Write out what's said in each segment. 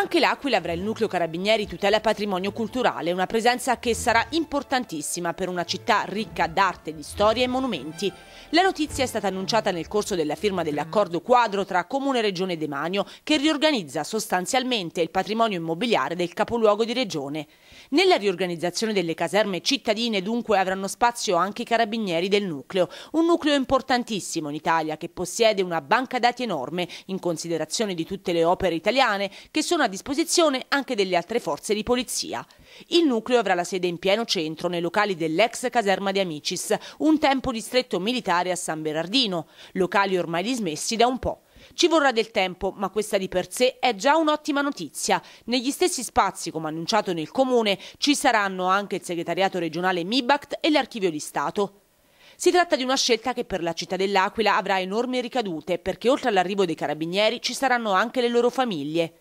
Anche l'Aquila avrà il nucleo Carabinieri Tutela Patrimonio Culturale, una presenza che sarà importantissima per una città ricca d'arte, di storia e monumenti. La notizia è stata annunciata nel corso della firma dell'accordo quadro tra Comune, Regione Demanio, che riorganizza sostanzialmente il patrimonio immobiliare del capoluogo di Regione. Nella riorganizzazione delle caserme cittadine dunque avranno spazio anche i carabinieri del nucleo, un nucleo importantissimo in Italia che possiede una banca dati enorme in considerazione di tutte le opere italiane che sono disposizione anche delle altre forze di polizia. Il nucleo avrà la sede in pieno centro, nei locali dell'ex caserma di Amicis, un tempo distretto militare a San Berardino, locali ormai dismessi da un po'. Ci vorrà del tempo, ma questa di per sé è già un'ottima notizia. Negli stessi spazi, come annunciato nel comune, ci saranno anche il segretariato regionale MIBACT e l'archivio di Stato. Si tratta di una scelta che per la città dell'Aquila avrà enormi ricadute, perché oltre all'arrivo dei carabinieri ci saranno anche le loro famiglie.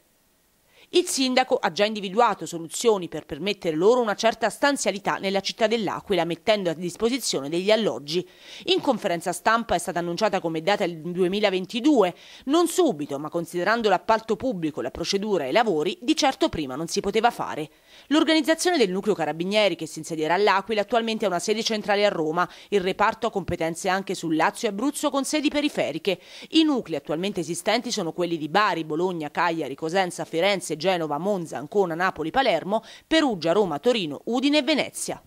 Il sindaco ha già individuato soluzioni per permettere loro una certa stanzialità nella città dell'Aquila, mettendo a disposizione degli alloggi. In conferenza stampa è stata annunciata come data il 2022. Non subito, ma considerando l'appalto pubblico, la procedura e i lavori, di certo prima non si poteva fare. L'organizzazione del nucleo Carabinieri, che si insedierà all'Aquila, attualmente ha una sede centrale a Roma. Il reparto ha competenze anche sul Lazio e Abruzzo con sedi periferiche. I nuclei attualmente esistenti sono quelli di Bari, Bologna, Cagliari, Cosenza, Firenze, Genova, Monza, Ancona, Napoli, Palermo, Perugia, Roma, Torino, Udine e Venezia.